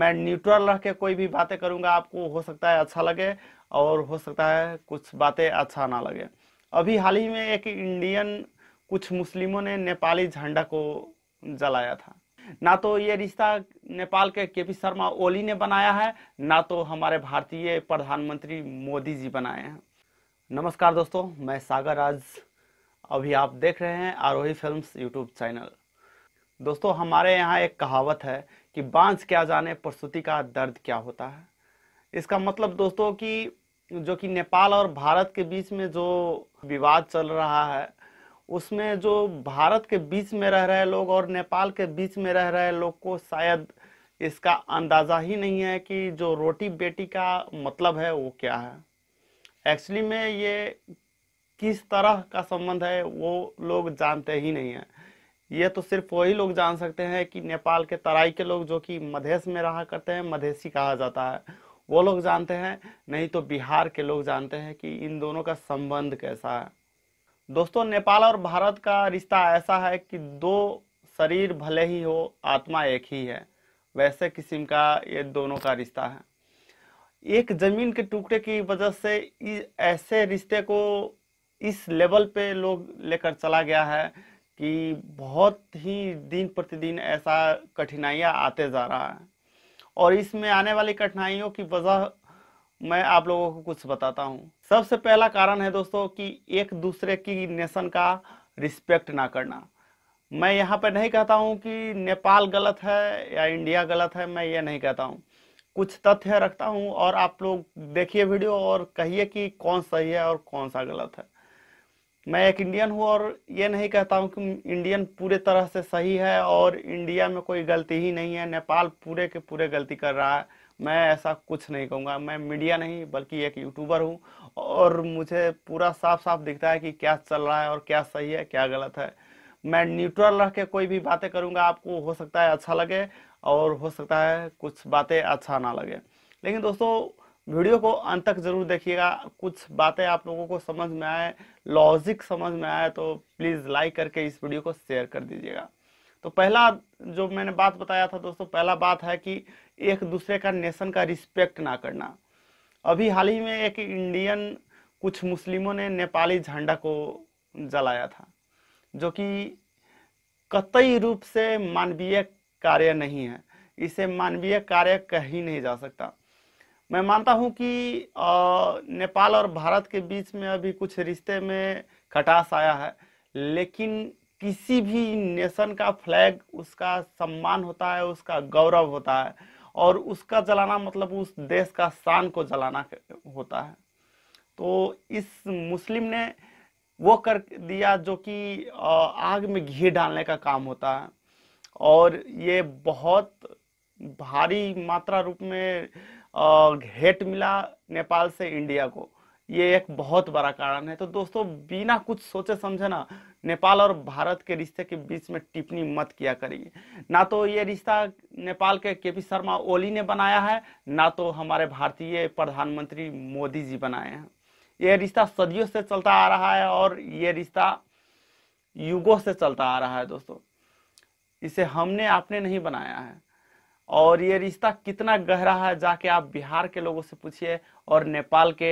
मैं न्यूट्रल रह के कोई भी बातें करूँगा आपको हो सकता है अच्छा लगे और हो सकता है कुछ बातें अच्छा ना लगे अभी हाल ही में एक इंडियन कुछ मुस्लिमों ने नेपाली झंडा को जलाया था ना तो ये रिश्ता नेपाल के के पी शर्मा ओली ने बनाया है ना तो हमारे भारतीय प्रधानमंत्री मोदी जी बनाए हैं नमस्कार दोस्तों मैं सागर राज अभी आप देख रहे हैं आरोही फिल्म्स यूट्यूब चैनल दोस्तों हमारे यहाँ एक कहावत है कि बांस क्या जाने प्रसूति का दर्द क्या होता है इसका मतलब दोस्तों कि जो कि नेपाल और भारत के बीच में जो विवाद चल रहा है उसमें जो भारत के बीच में रह रहे लोग और नेपाल के बीच में रह रहे लोग को शायद इसका अंदाज़ा ही नहीं है कि जो रोटी बेटी का मतलब है वो क्या है एक्चुअली में ये किस तरह का संबंध है वो लोग जानते ही नहीं हैं ये तो सिर्फ वही लोग जान सकते हैं कि नेपाल के तराई के लोग जो कि मधेश में रहा करते हैं मधेसी कहा जाता है वो लोग जानते हैं नहीं तो बिहार के लोग जानते हैं कि इन दोनों का संबंध कैसा है दोस्तों नेपाल और भारत का रिश्ता ऐसा है कि दो शरीर भले ही हो आत्मा एक ही है वैसे किस्म का ये दोनों का रिश्ता है एक जमीन के टुकड़े की वजह से ऐसे रिश्ते को इस लेवल पे लोग लेकर चला गया है कि बहुत ही दिन प्रतिदिन ऐसा कठिनाइयां आते जा रहा है और इसमें आने वाली कठिनाइयों की वजह मैं आप लोगों को कुछ बताता हूँ सबसे पहला कारण है दोस्तों कि एक दूसरे की नेशन का रिस्पेक्ट ना करना मैं यहाँ पर नहीं कहता हूँ कि नेपाल गलत है या इंडिया गलत है मैं ये नहीं कहता हूँ कुछ तथ्य रखता हूँ और आप लोग देखिए वीडियो और कहिए कि कौन सही है और कौन सा गलत है मैं एक इंडियन हूँ और ये नहीं कहता हूँ कि इंडियन पूरे तरह से सही है और इंडिया में कोई गलती ही नहीं है नेपाल पूरे के पूरे गलती कर रहा है मैं ऐसा कुछ नहीं कहूँगा मैं मीडिया नहीं बल्कि एक यूट्यूबर हूँ और मुझे पूरा साफ साफ दिखता है कि क्या चल रहा है और क्या सही है क्या गलत है मैं न्यूट्रल रह के कोई भी बातें करूँगा आपको हो सकता है अच्छा लगे और हो सकता है कुछ बातें अच्छा ना लगे लेकिन दोस्तों वीडियो को अंत तक ज़रूर देखिएगा कुछ बातें आप लोगों को समझ में आए लॉजिक समझ में आए तो प्लीज़ लाइक करके इस वीडियो को शेयर कर दीजिएगा तो पहला जो मैंने बात बताया था दोस्तों पहला बात है कि एक दूसरे का नेशन का रिस्पेक्ट ना करना अभी हाल ही में एक इंडियन कुछ मुस्लिमों ने नेपाली झंडा को जलाया था जो कि कतई रूप से मानवीय कार्य नहीं है इसे मानवीय कार्य कही नहीं जा सकता मैं मानता हूं कि नेपाल और भारत के बीच में अभी कुछ रिश्ते में खटास आया है लेकिन किसी भी नेशन का फ्लैग उसका सम्मान होता है उसका गौरव होता है और उसका जलाना मतलब उस देश का शान को जलाना होता है तो इस मुस्लिम ने वो कर दिया जो कि आग में घी डालने का काम होता है और ये बहुत भारी मात्रा रूप में घेट मिला नेपाल से इंडिया को ये एक बहुत बड़ा कारण है तो दोस्तों बिना कुछ सोचे समझे ना नेपाल और भारत के रिश्ते के बीच में टिप्पणी मत किया करिए ना तो ये रिश्ता नेपाल के के पी शर्मा ओली ने बनाया है ना तो हमारे भारतीय प्रधानमंत्री मोदी जी बनाए हैं ये रिश्ता सदियों से चलता आ रहा है और ये रिश्ता युगों से चलता आ रहा है दोस्तों इसे हमने आपने नहीं बनाया है और ये रिश्ता कितना गहरा है जाके आप बिहार के लोगों से पूछिए और नेपाल के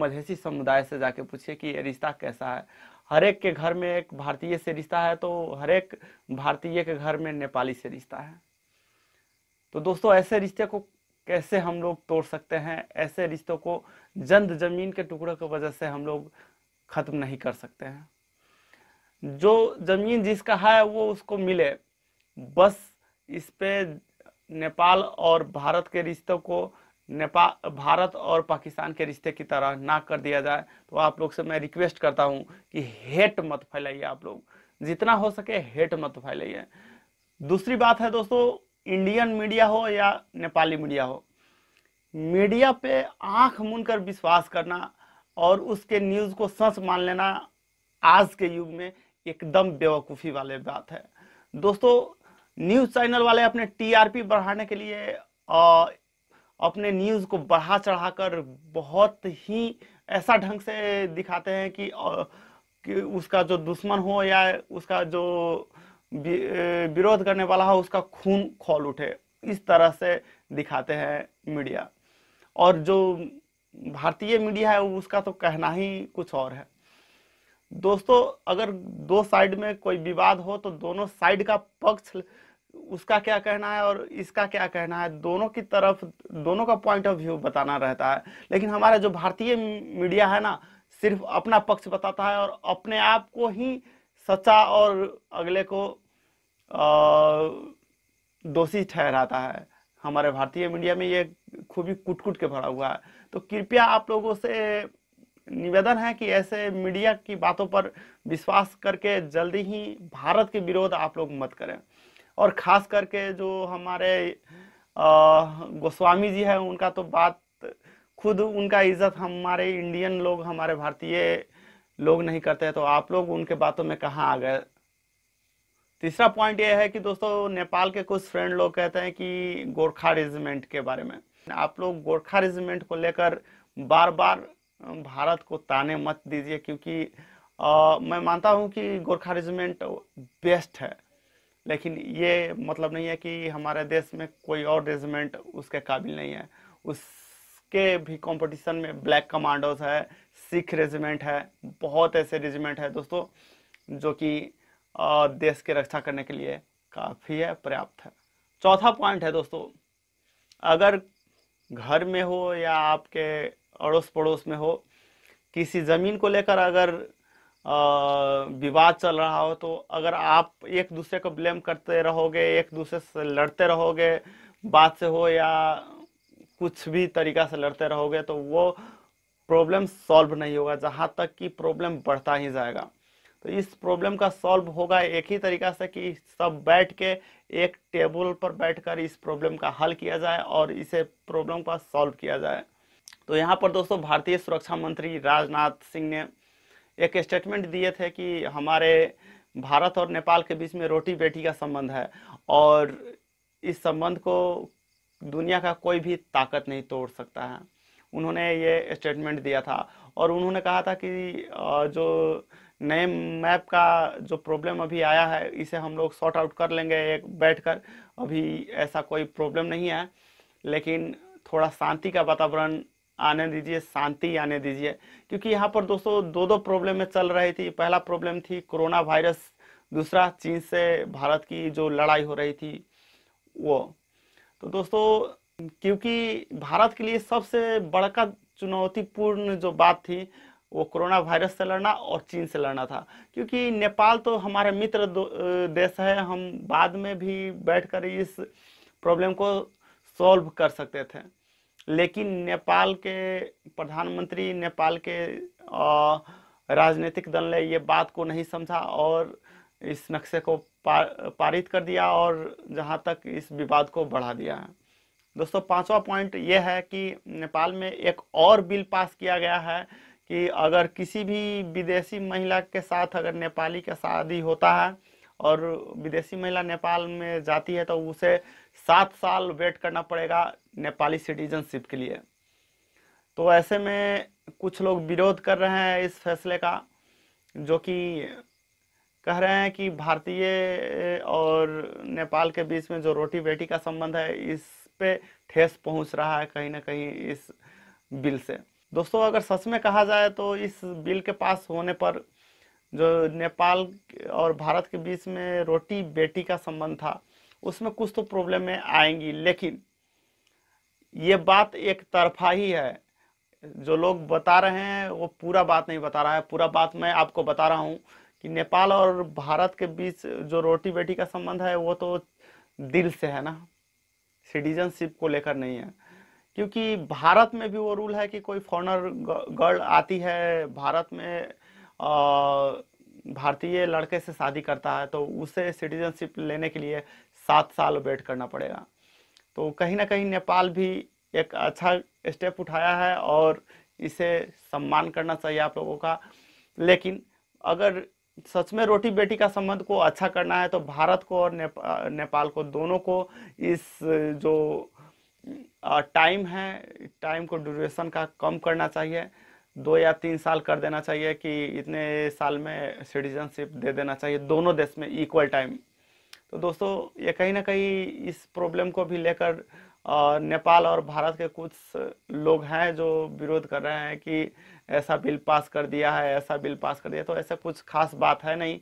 मधेसी समुदाय से जाके पूछिए कि ये रिश्ता कैसा है हर एक के घर में एक भारतीय से रिश्ता है तो हर एक भारतीय के घर में नेपाली से रिश्ता है तो दोस्तों ऐसे रिश्ते को कैसे हम लोग तोड़ सकते हैं ऐसे रिश्तों को जंद जमीन के टुकड़ों की वजह से हम लोग खत्म नहीं कर सकते हैं जो जमीन जिसका है वो उसको मिले बस इस पे नेपाल और भारत के रिश्तों को नेपाल भारत और पाकिस्तान के रिश्ते की तरह ना कर दिया जाए तो आप लोग से मैं रिक्वेस्ट करता हूँ कि हेट मत फैलाइए आप लोग जितना हो सके हेट मत फैलाइए दूसरी बात है दोस्तों इंडियन मीडिया हो या नेपाली मीडिया हो मीडिया पे आंख कर विश्वास करना और उसके न्यूज़ को सच मान लेना आज के युग में एकदम बेवकूफ़ी वाले बात है दोस्तों न्यूज चैनल वाले अपने टीआरपी बढ़ाने के लिए आ, अपने न्यूज को बढ़ा चढ़ाकर बहुत ही ऐसा ढंग से दिखाते हैं कि, आ, कि उसका जो दुश्मन हो या उसका जो विरोध करने वाला हो उसका खून खोल उठे इस तरह से दिखाते हैं मीडिया और जो भारतीय मीडिया है उसका तो कहना ही कुछ और है दोस्तों अगर दो साइड में कोई विवाद हो तो दोनों साइड का पक्ष उसका क्या कहना है और इसका क्या कहना है दोनों की तरफ दोनों का पॉइंट ऑफ व्यू बताना रहता है लेकिन हमारा जो भारतीय मीडिया है ना सिर्फ अपना पक्ष बताता है और अपने आप को ही सच्चा और अगले को दोषी ठहराता है हमारे भारतीय मीडिया में ये खूबी कुट कुट के भरा हुआ है तो कृपया आप लोगों से निवेदन है कि ऐसे मीडिया की बातों पर विश्वास करके जल्दी ही भारत के विरोध आप लोग मत करें और ख़ास करके जो हमारे गोस्वामी जी हैं उनका तो बात खुद उनका इज्जत हमारे इंडियन लोग हमारे भारतीय लोग नहीं करते हैं तो आप लोग उनके बातों में कहाँ आ गए तीसरा पॉइंट यह है कि दोस्तों नेपाल के कुछ फ्रेंड लोग कहते हैं कि गोरखा रेजिमेंट के बारे में आप लोग गोरखा रेजिमेंट को लेकर बार बार भारत को ताने मत दीजिए क्योंकि आ, मैं मानता हूँ कि गोरखा रेजिमेंट बेस्ट है लेकिन ये मतलब नहीं है कि हमारे देश में कोई और रेजिमेंट उसके काबिल नहीं है उसके भी कंपटीशन में ब्लैक कमांडोज है सिख रेजिमेंट है बहुत ऐसे रेजिमेंट है दोस्तों जो कि देश की रक्षा करने के लिए काफ़ी है पर्याप्त है चौथा पॉइंट है दोस्तों अगर घर में हो या आपके अड़ोस पड़ोस में हो किसी ज़मीन को लेकर अगर विवाद चल रहा हो तो अगर आप एक दूसरे को ब्लेम करते रहोगे एक दूसरे से लड़ते रहोगे बात से हो या कुछ भी तरीका से लड़ते रहोगे तो वो प्रॉब्लम सॉल्व नहीं होगा जहाँ तक कि प्रॉब्लम बढ़ता ही जाएगा तो इस प्रॉब्लम का सॉल्व होगा एक ही तरीका से कि सब बैठ के एक टेबल पर बैठकर इस प्रॉब्लम का हल किया जाए और इसे प्रॉब्लम का सॉल्व किया जाए तो यहाँ पर दोस्तों भारतीय सुरक्षा मंत्री राजनाथ सिंह ने एक स्टेटमेंट दिए थे कि हमारे भारत और नेपाल के बीच में रोटी बेटी का संबंध है और इस संबंध को दुनिया का कोई भी ताकत नहीं तोड़ सकता है उन्होंने ये स्टेटमेंट दिया था और उन्होंने कहा था कि जो नए मैप का जो प्रॉब्लम अभी आया है इसे हम लोग सॉर्ट आउट कर लेंगे एक बैठ कर अभी ऐसा कोई प्रॉब्लम नहीं है लेकिन थोड़ा शांति का वातावरण आने दीजिए शांति आने दीजिए क्योंकि यहाँ पर दोस्तों दो दो प्रॉब्लम में चल रही थी पहला प्रॉब्लम थी कोरोना वायरस दूसरा चीन से भारत की जो लड़ाई हो रही थी वो तो दोस्तों क्योंकि भारत के लिए सबसे बड़का चुनौतीपूर्ण जो बात थी वो कोरोना वायरस से लड़ना और चीन से लड़ना था क्योंकि नेपाल तो हमारे मित्र देश है हम बाद में भी बैठकर इस प्रॉब्लम को सॉल्व कर सकते थे लेकिन नेपाल के प्रधानमंत्री नेपाल के राजनीतिक दल ने ये बात को नहीं समझा और इस नक्शे को पारित कर दिया और जहाँ तक इस विवाद को बढ़ा दिया है दोस्तों पांचवा पॉइंट ये है कि नेपाल में एक और बिल पास किया गया है कि अगर किसी भी विदेशी महिला के साथ अगर नेपाली का शादी होता है और विदेशी महिला नेपाल में जाती है तो उसे सात साल वेट करना पड़ेगा नेपाली सिटीजनशिप के लिए तो ऐसे में कुछ लोग विरोध कर रहे हैं इस फैसले का जो कि कह रहे हैं कि भारतीय और नेपाल के बीच में जो रोटी बेटी का संबंध है इस पे ठेस पहुंच रहा है कहीं ना कहीं इस बिल से दोस्तों अगर सच में कहा जाए तो इस बिल के पास होने पर जो नेपाल और भारत के बीच में रोटी बेटी का संबंध था उसमें कुछ तो प्रॉब्लमें आएंगी लेकिन ये बात एक तरफा ही है जो लोग बता रहे हैं वो पूरा बात नहीं बता रहा है पूरा बात मैं आपको बता रहा हूँ कि नेपाल और भारत के बीच जो रोटी बेटी का संबंध है वो तो दिल से है ना सिटीजनशिप को लेकर नहीं है क्योंकि भारत में भी वो रूल है कि कोई फॉरनर गर्ल आती है भारत में भारतीय लड़के से शादी करता है तो उसे सिटीजनशिप लेने के लिए सात साल वेट करना पड़ेगा तो कहीं ना कहीं नेपाल भी एक अच्छा स्टेप उठाया है और इसे सम्मान करना चाहिए आप लोगों का लेकिन अगर सच में रोटी बेटी का संबंध को अच्छा करना है तो भारत को और नेपा, नेपाल को दोनों को इस जो टाइम है टाइम को ड्यूरेशन का कम करना चाहिए दो या तीन साल कर देना चाहिए कि इतने साल में सिटीजनशिप दे देना चाहिए दोनों देश में इक्वल टाइम तो दोस्तों ये कहीं ना कहीं इस प्रॉब्लम को भी लेकर नेपाल और भारत के कुछ लोग हैं जो विरोध कर रहे हैं कि ऐसा बिल पास कर दिया है ऐसा बिल पास कर दिया तो ऐसा कुछ खास बात है नहीं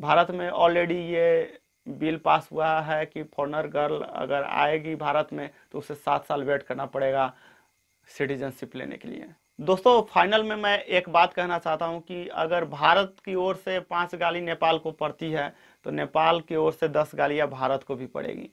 भारत में ऑलरेडी ये बिल पास हुआ है कि फॉरनर गर्ल अगर आएगी भारत में तो उसे सात साल वेट करना पड़ेगा सिटीजनशिप लेने के लिए दोस्तों फाइनल में मैं एक बात कहना चाहता हूं कि अगर भारत की ओर से पांच गाली नेपाल को पड़ती है तो नेपाल की ओर से दस गालियां भारत को भी पड़ेगी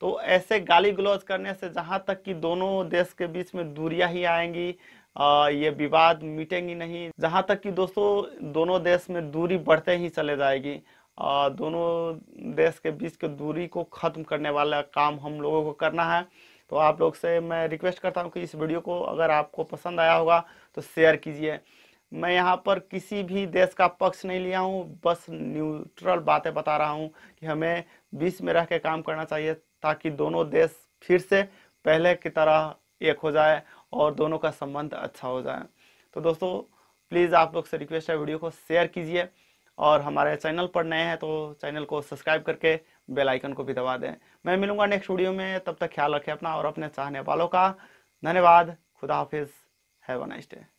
तो ऐसे गाली गलौज करने से जहां तक कि दोनों देश के बीच में दूरियां ही आएंगी आ, ये विवाद मिटेंगी नहीं जहां तक कि दोस्तों दोनों देश में दूरी बढ़ते ही चले जाएगी आ, दोनों देश के बीच के दूरी को ख़त्म करने वाला काम हम लोगों को करना है तो आप लोग से मैं रिक्वेस्ट करता हूँ कि इस वीडियो को अगर आपको पसंद आया होगा तो शेयर कीजिए मैं यहाँ पर किसी भी देश का पक्ष नहीं लिया हूँ बस न्यूट्रल बातें बता रहा हूँ कि हमें बीच में रह के काम करना चाहिए ताकि दोनों देश फिर से पहले की तरह एक हो जाए और दोनों का संबंध अच्छा हो जाए तो दोस्तों प्लीज़ आप लोग से रिक्वेस्ट है वीडियो को शेयर कीजिए और हमारे चैनल पर नए हैं तो चैनल को सब्सक्राइब करके बेल आइकन को भी दबा दें मैं मिलूंगा नेक्स्ट वीडियो में तब तक ख्याल रखें अपना और अपने चाहने वालों का धन्यवाद खुदा हाफिज़ हैव अ नाइस डे